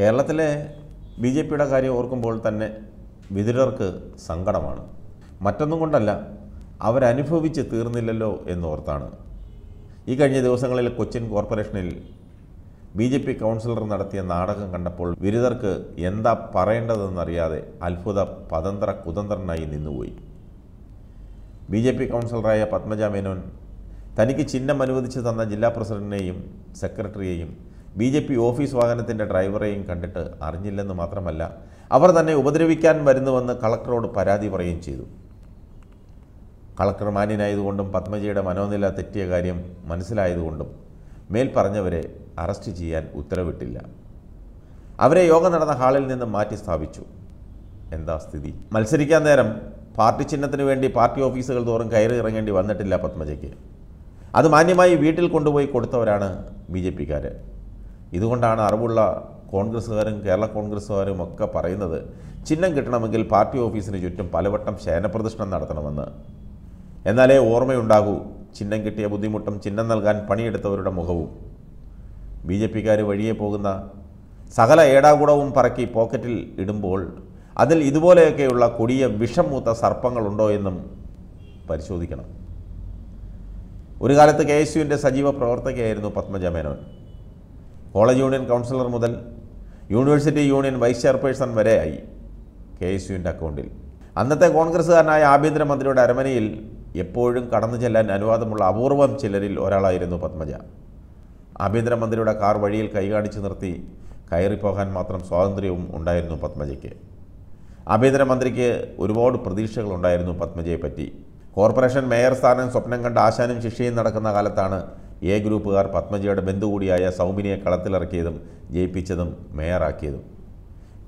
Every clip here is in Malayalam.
കേരളത്തിലെ ബി ജെ പിയുടെ കാര്യം ഓർക്കുമ്പോൾ തന്നെ വിതുരർക്ക് സങ്കടമാണ് മറ്റൊന്നും കൊണ്ടല്ല അവരനുഭവിച്ച് തീർന്നില്ലല്ലോ എന്നോർത്താണ് ഈ കഴിഞ്ഞ ദിവസങ്ങളിൽ കൊച്ചിൻ കോർപ്പറേഷനിൽ ബി ജെ പി കൗൺസിലർ നടത്തിയ നാടകം കണ്ടപ്പോൾ വിരുദ്ധർക്ക് എന്താ പറയേണ്ടതെന്നറിയാതെ അത്ഭുത പതന്ത്ര കുതന്ത്രനായി നിന്നുപോയി ബി ജെ പി കൗൺസിലറായ പത്മജ മേനോൻ തനിക്ക് ചിഹ്നം അനുവദിച്ചു തന്ന ജില്ലാ പ്രസിഡന്റിനെയും സെക്രട്ടറിയെയും ബി ജെ പി ഓഫീസ് വാഹനത്തിൻ്റെ ഡ്രൈവറെയും കണ്ടിട്ട് അറിഞ്ഞില്ലെന്ന് മാത്രമല്ല അവർ തന്നെ ഉപദ്രവിക്കാൻ വരുന്നുവെന്ന് കളക്ടറോട് പരാതി പറയുകയും ചെയ്തു കളക്ടർ മാന്യനായതുകൊണ്ടും പത്മജിയുടെ മനോനില തെറ്റിയ കാര്യം മനസ്സിലായതുകൊണ്ടും മേൽ പറഞ്ഞവരെ അറസ്റ്റ് ചെയ്യാൻ ഉത്തരവിട്ടില്ല അവരെ യോഗം നടന്ന ഹാളിൽ നിന്ന് മാറ്റി സ്ഥാപിച്ചു എന്താ സ്ഥിതി മത്സരിക്കാൻ നേരം പാർട്ടി ചിഹ്നത്തിന് വേണ്ടി പാർട്ടി ഓഫീസുകൾ തോറും കയറി ഇറങ്ങേണ്ടി വന്നിട്ടില്ല പത്മജയ്ക്ക് അത് മാന്യമായി വീട്ടിൽ കൊണ്ടുപോയി കൊടുത്തവരാണ് ബി ജെ പിക്കാർ ഇതുകൊണ്ടാണ് അറിവുള്ള കോൺഗ്രസ്സുകാരും കേരള കോൺഗ്രസ്സുകാരും ഒക്കെ പറയുന്നത് ചിഹ്നം കിട്ടണമെങ്കിൽ പാർട്ടി ഓഫീസിന് ചുറ്റും പലവട്ടം ശയനപ്രദർശനം നടത്തണമെന്ന് എന്നാലേ ഓർമ്മയുണ്ടാകൂ ചിഹ്നം കിട്ടിയ ബുദ്ധിമുട്ടും ചിഹ്നം നൽകാൻ പണിയെടുത്തവരുടെ മുഖവും ബി ജെ പിക്കാർ വഴിയെ പോകുന്ന സകല ഏടാകൂടവും പറക്കി പോക്കറ്റിൽ ഇടുമ്പോൾ അതിൽ ഇതുപോലെയൊക്കെയുള്ള കൊടിയ വിഷം മൂത്ത സർപ്പങ്ങളുണ്ടോ എന്നും പരിശോധിക്കണം ഒരു കാലത്ത് കെ എസ് യുവിൻ്റെ സജീവ പ്രവർത്തകയായിരുന്നു Padmaja Menon college union councillor മുതൽ യൂണിവേഴ്സിറ്റി യൂണിയൻ വൈസ് ചെയർപേഴ്സൺ വരെ ആയി കെ എസ് യുവിൻ്റെ അക്കൗണ്ടിൽ അന്നത്തെ കോൺഗ്രസ്സുകാരനായ ആഭ്യന്തരമന്ത്രിയുടെ അരമനയിൽ എപ്പോഴും കടന്നു ചെല്ലാൻ അനുവാദമുള്ള അപൂർവം ചിലരിൽ ഒരാളായിരുന്നു പത്മജ ആഭ്യന്തരമന്ത്രിയുടെ കാർ വഴിയിൽ കൈകാണിച്ച് നിർത്തി കയറിപ്പോകാൻ മാത്രം സ്വാതന്ത്ര്യവും ഉണ്ടായിരുന്നു പത്മജയ്ക്ക് ആഭ്യന്തരമന്ത്രിക്ക് ഒരുപാട് പ്രതീക്ഷകളുണ്ടായിരുന്നു പത്മജയെപ്പറ്റി കോർപ്പറേഷൻ മേയർ സ്ഥാനം സ്വപ്നം കണ്ട ആശാനും ശിക്ഷയും നടക്കുന്ന കാലത്താണ് എ ഗ്രൂപ്പുകാർ പത്മജയുടെ ബന്ധു കൂടിയായ സൗമിനിയെ കളത്തിലിറക്കിയതും ജയിപ്പിച്ചതും മേയറാക്കിയതും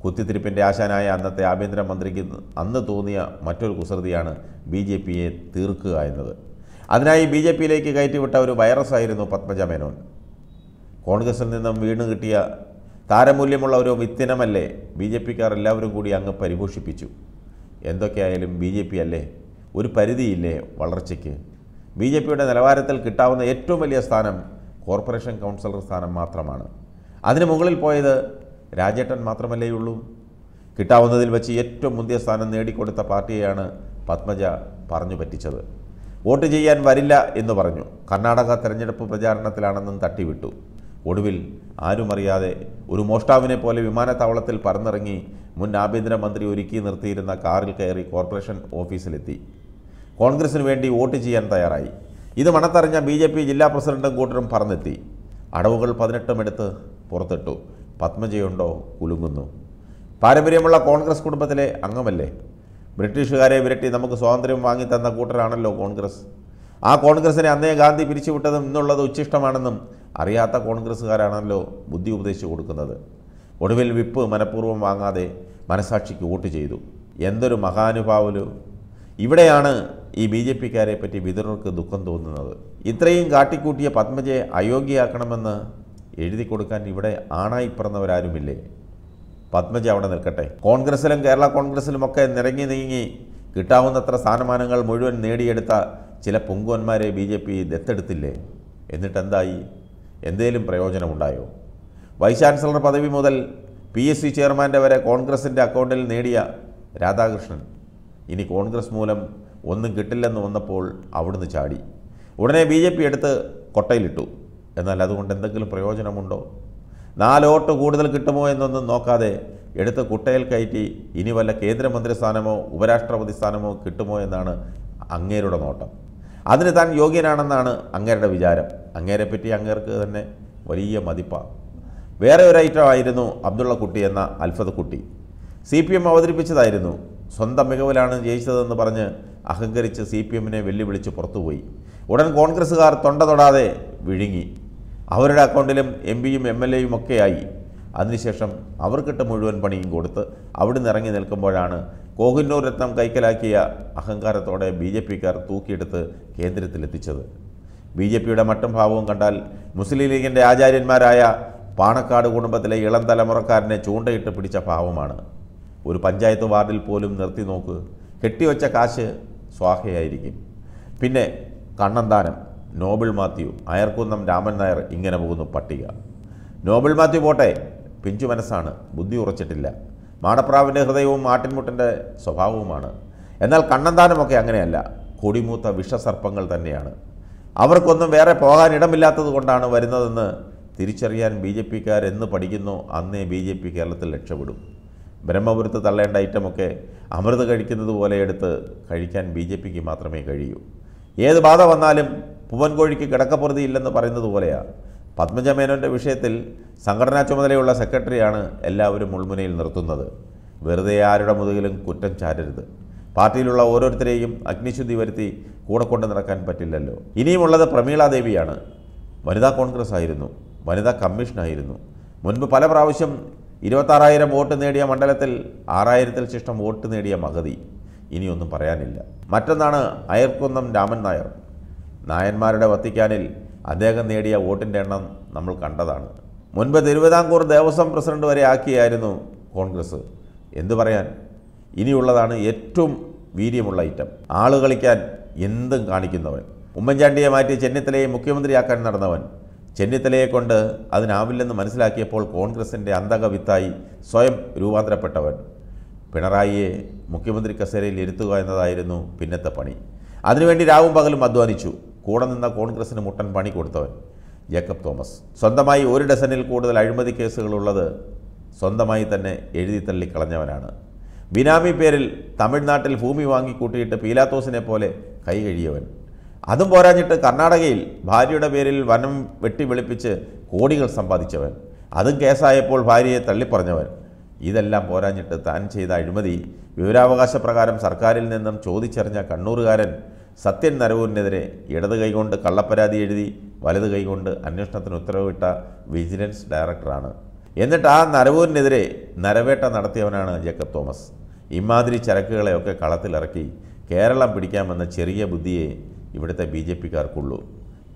കുത്തിത്തിരിപ്പിൻ്റെ ആശാനായ അന്നത്തെ ആഭ്യന്തരമന്ത്രിക്ക് അന്ന് തോന്നിയ മറ്റൊരു കുസൃതിയാണ് ബി ജെ പിയെ തീർക്കുക എന്നത് അതിനായി ബി ജെ പിയിലേക്ക് കയറ്റിവിട്ട ഒരു വൈറസായിരുന്നു പത്മജ മേനോൻ കോൺഗ്രസിൽ നിന്നും വീണ് കിട്ടിയ താരമൂല്യമുള്ള ഒരു വിത്തിനമല്ലേ ബി ജെ പിക്കാർ എല്ലാവരും കൂടി അങ്ങ് പരിപോഷിപ്പിച്ചു എന്തൊക്കെയായാലും ബി ജെ പി അല്ലേ ഒരു പരിധിയില്ലേ വളർച്ചയ്ക്ക് ബി ജെ പിയുടെ നിലവാരത്തിൽ കിട്ടാവുന്ന ഏറ്റവും വലിയ സ്ഥാനം കോർപ്പറേഷൻ കൗൺസിലർ സ്ഥാനം മാത്രമാണ് അതിന് മുകളിൽ പോയത് രാജേട്ടൻ മാത്രമല്ലേ ഉള്ളൂ കിട്ടാവുന്നതിൽ വെച്ച് ഏറ്റവും മുന്തിയ സ്ഥാനം നേടിക്കൊടുത്ത പാർട്ടിയെയാണ് പത്മജ പറഞ്ഞു പറ്റിച്ചത് വോട്ട് ചെയ്യാൻ വരില്ല എന്ന് പറഞ്ഞു കർണാടക തെരഞ്ഞെടുപ്പ് പ്രചാരണത്തിലാണെന്നും തട്ടിവിട്ടു ഒടുവിൽ ആരുമറിയാതെ ഒരു മോഷ്ടാവിനെ പോലെ വിമാനത്താവളത്തിൽ പറന്നിറങ്ങി മുൻ ആഭ്യന്തരമന്ത്രി ഒരുക്കി നിർത്തിയിരുന്ന കാറിൽ കയറി കോർപ്പറേഷൻ ഓഫീസിലെത്തി കോൺഗ്രസിന് വേണ്ടി വോട്ട് ചെയ്യാൻ തയ്യാറായി ഇത് മണത്തറിഞ്ഞ ബി ജെ പി ജില്ലാ പ്രസിഡന്റും കൂട്ടരും പറഞ്ഞെത്തി അടവുകൾ പതിനെട്ടും എടുത്ത് പുറത്തിട്ടു പത്മജയുണ്ടോ കുലുങ്ങുന്നു പാരമ്പര്യമുള്ള കോൺഗ്രസ് കുടുംബത്തിലെ അംഗമല്ലേ ബ്രിട്ടീഷുകാരെ വിരട്ടി നമുക്ക് സ്വാതന്ത്ര്യം വാങ്ങിത്തന്ന കൂട്ടരാണല്ലോ കോൺഗ്രസ് ആ കോൺഗ്രസിനെ അന്നേ ഗാന്ധി പിരിച്ചുവിട്ടതും ഇന്നുള്ളത് ഉച്ചിഷ്ടമാണെന്നും അറിയാത്ത കോൺഗ്രസ്സുകാരാണല്ലോ ബുദ്ധി ഉപദേശിച്ചു കൊടുക്കുന്നത് ഒടുവിൽ വിപ്പ് മനഃപൂർവ്വം വാങ്ങാതെ മനസാക്ഷിക്ക് വോട്ട് ചെയ്തു എന്തൊരു മഹാനുഭാവലു ഇവിടെയാണ് ഈ ബി ജെ പിക്കാരെ പറ്റി വിതറർക്ക് ദുഃഖം തോന്നുന്നത് ഇത്രയും കാട്ടിക്കൂട്ടിയ പത്മജയെ അയോഗ്യയാക്കണമെന്ന് എഴുതി കൊടുക്കാൻ ഇവിടെ ആണായി പറഞ്ഞവരാരുമില്ലേ പത്മജ അവിടെ നിൽക്കട്ടെ കോൺഗ്രസിലും കേരള കോൺഗ്രസിലുമൊക്കെ നിറങ്ങി നീങ്ങി കിട്ടാവുന്നത്ര സ്ഥാനമാനങ്ങൾ മുഴുവൻ നേടിയെടുത്ത ചില പൊങ്കുവന്മാരെ ബി ജെ പി ദത്തെടുത്തില്ലേ എന്നിട്ടെന്തായി എന്തേലും പ്രയോജനമുണ്ടായോ വൈസ് ചാൻസലർ പദവി മുതൽ പി എസ് സി ചെയർമാൻ്റെ വരെ കോൺഗ്രസിൻ്റെ അക്കൗണ്ടിൽ നേടിയ രാധാകൃഷ്ണൻ ഇനി കോൺഗ്രസ് മൂലം ഒന്നും കിട്ടില്ലെന്ന് വന്നപ്പോൾ അവിടുന്ന് ചാടി ഉടനെ ബി ജെ പി എടുത്ത് കൊട്ടയിലിട്ടു എന്നാൽ അതുകൊണ്ട് എന്തെങ്കിലും പ്രയോജനമുണ്ടോ നാലോട്ട് കൂടുതൽ കിട്ടുമോ എന്നൊന്നും നോക്കാതെ എടുത്ത് കുട്ടയിൽ കയറ്റി ഇനി വല്ല കേന്ദ്രമന്ത്രി സ്ഥാനമോ ഉപരാഷ്ട്രപതി സ്ഥാനമോ കിട്ടുമോ എന്നാണ് അങ്ങേരുടെ നോട്ടം അതിന് താൻ യോഗ്യനാണെന്നാണ് അങ്ങേരുടെ വിചാരം പറ്റി അങ്ങേർക്ക് തന്നെ വലിയ മതിപ്പാണ് വേറെ ഒരു ഐറ്റം ആയിരുന്നു അബ്ദുള്ള കുട്ടി എന്ന അൽഫത് കുട്ടി സി പി എം അവതരിപ്പിച്ചതായിരുന്നു സ്വന്തം മികവിലാണ് ജയിച്ചതെന്ന് പറഞ്ഞ് അഹങ്കരിച്ച് സി പി എമ്മിനെ വെല്ലുവിളിച്ച് പുറത്തുപോയി ഉടൻ കോൺഗ്രസ്സുകാർ തൊണ്ട തൊടാതെ വിഴുങ്ങി അവരുടെ അക്കൗണ്ടിലും എം പിയും എം എൽ എയും ഒക്കെയായി അതിനുശേഷം അവർക്കിട്ട് മുഴുവൻ പണിയും കൊടുത്ത് അവിടുന്ന് ഇറങ്ങി നിൽക്കുമ്പോഴാണ് കോഹിന്നൂർ രത്നം കൈക്കലാക്കിയ അഹങ്കാരത്തോടെ ബി ജെ പിക്കാർ തൂക്കിയെടുത്ത് കേന്ദ്രത്തിലെത്തിച്ചത് ബി ജെ പിയുടെ മട്ടും ഭാവവും കണ്ടാൽ മുസ്ലിം ലീഗിൻ്റെ ആചാര്യന്മാരായ പാണക്കാട് കുടുംബത്തിലെ ഇളം തലമുറക്കാരനെ ചൂണ്ടയിട്ട് പിടിച്ച ഭാവമാണ് ഒരു പഞ്ചായത്ത് വാർഡിൽ പോലും നിർത്തി നോക്ക് കെട്ടിവച്ച കാശ് സ്വാഹയായിരിക്കും പിന്നെ കണ്ണന്താനം നോബിൾ മാത്യു അയർക്കുന്നം രാമൻ നായർ ഇങ്ങനെ പോകുന്നു പട്ടിക നോബിൾ മാത്യു പോട്ടെ പിഞ്ചു മനസ്സാണ് ബുദ്ധി ഉറച്ചിട്ടില്ല മാടപ്രാവിൻ്റെ ഹൃദയവും ആട്ടിൻമുട്ടൻ്റെ സ്വഭാവവുമാണ് എന്നാൽ കണ്ണന്താനമൊക്കെ അങ്ങനെയല്ല കൊടിമൂത്ത വിഷസർപ്പങ്ങൾ തന്നെയാണ് അവർക്കൊന്നും വേറെ പോകാനിടമില്ലാത്തത് കൊണ്ടാണ് വരുന്നതെന്ന് തിരിച്ചറിയാൻ ബി ജെ പിക്കാരെന്ന് പഠിക്കുന്നു അന്നേ ബി ജെ പി കേരളത്തിൽ രക്ഷപ്പെടും ബ്രഹ്മപുരത്ത് തള്ളേണ്ട ഐറ്റമൊക്കെ അമൃത് കഴിക്കുന്നത് പോലെ എടുത്ത് കഴിക്കാൻ ബി ജെ പിക്ക് മാത്രമേ കഴിയൂ ഏത് ബാധ വന്നാലും പൂവൻകോഴിക്ക് കിടക്കപ്പുറതി ഇല്ലെന്ന് പറയുന്നത് പോലെയാണ് പത്മജ മേനോൻ്റെ വിഷയത്തിൽ സംഘടനാ ചുമതലയുള്ള സെക്രട്ടറിയാണ് എല്ലാവരും മുൾമുനയിൽ നിർത്തുന്നത് വെറുതെ ആരുടെ മുതുകിലും കുറ്റം ചാരരുത് പാർട്ടിയിലുള്ള ഓരോരുത്തരെയും അഗ്നിശുദ്ധി വരുത്തി കൂടെ കൊണ്ട് നടക്കാൻ പറ്റില്ലല്ലോ ഇനിയുമുള്ളത് പ്രമീള ദേവിയാണ് വനിതാ കോൺഗ്രസ് ആയിരുന്നു വനിതാ കമ്മീഷനായിരുന്നു മുൻപ് പല പ്രാവശ്യം ഇരുപത്താറായിരം വോട്ട് നേടിയ മണ്ഡലത്തിൽ ആറായിരത്തിൽ ശിഷ്ടം വോട്ട് നേടിയ മഗതി ഇനിയൊന്നും പറയാനില്ല മറ്റൊന്നാണ് അയർക്കുന്നം രാമൻ നായർ നായന്മാരുടെ വത്തിക്കാനിൽ അദ്ദേഹം നേടിയ വോട്ടിൻ്റെ എണ്ണം നമ്മൾ കണ്ടതാണ് മുൻപ് തിരുവിതാംകൂർ ദേവസ്വം പ്രസിഡന്റ് വരെ ആക്കിയായിരുന്നു കോൺഗ്രസ് എന്തു പറയാൻ ഇനിയുള്ളതാണ് ഏറ്റവും വീര്യമുള്ള ഐറ്റം ആള് കളിക്കാൻ എന്തും കാണിക്കുന്നവൻ ഉമ്മൻചാണ്ടിയെ മാറ്റി ചെന്നിത്തലയെ മുഖ്യമന്ത്രിയാക്കാൻ നടന്നവൻ ചെന്നിത്തലയെ കൊണ്ട് അതിനാവില്ലെന്ന് മനസ്സിലാക്കിയപ്പോൾ കോൺഗ്രസിൻ്റെ അന്തകവിത്തായി സ്വയം രൂപാന്തരപ്പെട്ടവൻ പിണറായിയെ മുഖ്യമന്ത്രി കസേരയിൽ ഇരുത്തുക എന്നതായിരുന്നു പിന്നത്തെ പണി അതിനുവേണ്ടി രാവും പകലും അധ്വാനിച്ചു കൂടെ നിന്ന കോൺഗ്രസിന് മുട്ടൻ പണി കൊടുത്തവൻ ജേക്കബ് തോമസ് സ്വന്തമായി ഒരു ഡസനിൽ കൂടുതൽ അഴിമതി കേസുകളുള്ളത് സ്വന്തമായി തന്നെ എഴുതിത്തള്ളി കളഞ്ഞവനാണ് ബിനാമി പേരിൽ തമിഴ്നാട്ടിൽ ഭൂമി വാങ്ങിക്കൂട്ടിയിട്ട് പീലാത്തോസിനെ പോലെ കൈ അതും പോരാഞ്ഞിട്ട് കർണാടകയിൽ ഭാര്യയുടെ പേരിൽ വനം വെട്ടി വെളുപ്പിച്ച് കോടികൾ സമ്പാദിച്ചവൻ അതും കേസായപ്പോൾ ഭാര്യയെ തള്ളിപ്പറഞ്ഞവൻ ഇതെല്ലാം പോരാഞ്ഞിട്ട് താൻ ചെയ്ത അഴിമതി വിവരാവകാശ പ്രകാരം സർക്കാരിൽ നിന്നും ചോദിച്ചറിഞ്ഞ കണ്ണൂറുകാരൻ സത്യൻ നരവൂരിനെതിരെ ഇടത് കൈകൊണ്ട് കള്ളപ്പരാതി എഴുതി വലത് കൈകൊണ്ട് അന്വേഷണത്തിന് ഉത്തരവിട്ട വിജിലൻസ് ഡയറക്ടറാണ് എന്നിട്ട് ആ നരവൂരിനെതിരെ നരവേട്ട നടത്തിയവനാണ് ജേക്കബ് തോമസ് ഇമാതിരി ചരക്കുകളെയൊക്കെ കളത്തിലിറക്കി കേരളം പിടിക്കാമെന്ന ചെറിയ ബുദ്ധിയെ ഇവിടുത്തെ ബി ജെ പിക്കാർക്കുള്ളൂ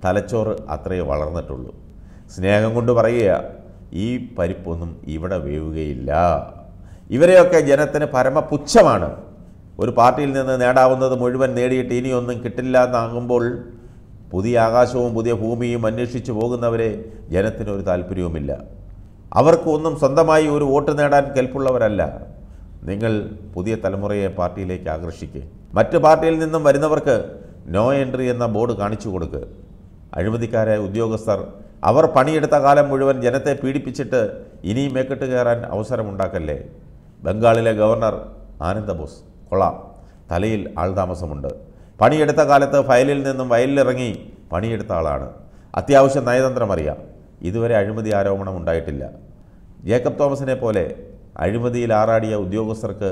തലച്ചോറ് അത്രയേ വളർന്നിട്ടുള്ളൂ സ്നേഹം കൊണ്ട് പറയുക ഈ പരിപ്പൊന്നും ഇവിടെ വേവുകയില്ല ഇവരെയൊക്കെ ജനത്തിന് പരമപുച്ഛമാണ് ഒരു പാർട്ടിയിൽ നിന്ന് നേടാവുന്നത് മുഴുവൻ നേടിയിട്ട് ഇനിയൊന്നും കിട്ടില്ല എന്നാകുമ്പോൾ പുതിയ ആകാശവും പുതിയ ഭൂമിയും അന്വേഷിച്ചു പോകുന്നവരെ ജനത്തിനൊരു താല്പര്യവുമില്ല അവർക്കൊന്നും സ്വന്തമായി ഒരു വോട്ട് നേടാൻ കെൽപ്പുള്ളവരല്ല നിങ്ങൾ പുതിയ തലമുറയെ പാർട്ടിയിലേക്ക് ആകർഷിക്കുക മറ്റ് പാർട്ടിയിൽ നിന്നും വരുന്നവർക്ക് നോ എൻട്രി എന്ന ബോർഡ് കാണിച്ചു കൊടുക്കുക അഴിമതിക്കാരെ ഉദ്യോഗസ്ഥർ അവർ പണിയെടുത്ത കാലം മുഴുവൻ ജനത്തെ പീഡിപ്പിച്ചിട്ട് ഇനിയും മേക്കെട്ട് കയറാൻ അവസരമുണ്ടാക്കല്ലേ ബംഗാളിലെ ഗവർണർ ആനന്ദബോസ് കൊള്ളാം തലയിൽ ആൾതാമസമുണ്ട് പണിയെടുത്ത കാലത്ത് ഫയലിൽ നിന്നും വയലിലിറങ്ങി പണിയെടുത്ത ആളാണ് അത്യാവശ്യം നയതന്ത്രം അറിയാം ഇതുവരെ അഴിമതി ആരോപണം ഉണ്ടായിട്ടില്ല ജേക്കബ് തോമസിനെ പോലെ അഴിമതിയിൽ ആറാടിയ ഉദ്യോഗസ്ഥർക്ക്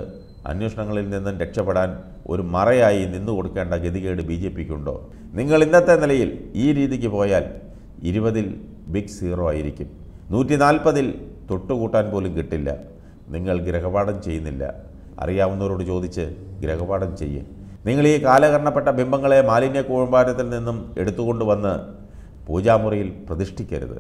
അന്വേഷണങ്ങളിൽ നിന്നും രക്ഷപ്പെടാൻ ഒരു മറയായി നിന്നു കൊടുക്കേണ്ട ഗതികേട് ബി ജെ പിക്കുണ്ടോ നിങ്ങൾ ഇന്നത്തെ നിലയിൽ ഈ രീതിക്ക് പോയാൽ ഇരുപതിൽ ബിഗ് സീറോ ആയിരിക്കും നൂറ്റി നാൽപ്പതിൽ തൊട്ടുകൂട്ടാൻ പോലും കിട്ടില്ല നിങ്ങൾ ഗ്രഹപാഠം ചെയ്യുന്നില്ല അറിയാവുന്നവരോട് ചോദിച്ച് ഗ്രഹപാഠം ചെയ്യും നിങ്ങൾ ഈ കാലകരണപ്പെട്ട ബിംബങ്ങളെ മാലിന്യ കൂമ്പാരത്തിൽ നിന്നും എടുത്തുകൊണ്ടുവന്ന് പൂജാമുറിയിൽ പ്രതിഷ്ഠിക്കരുത്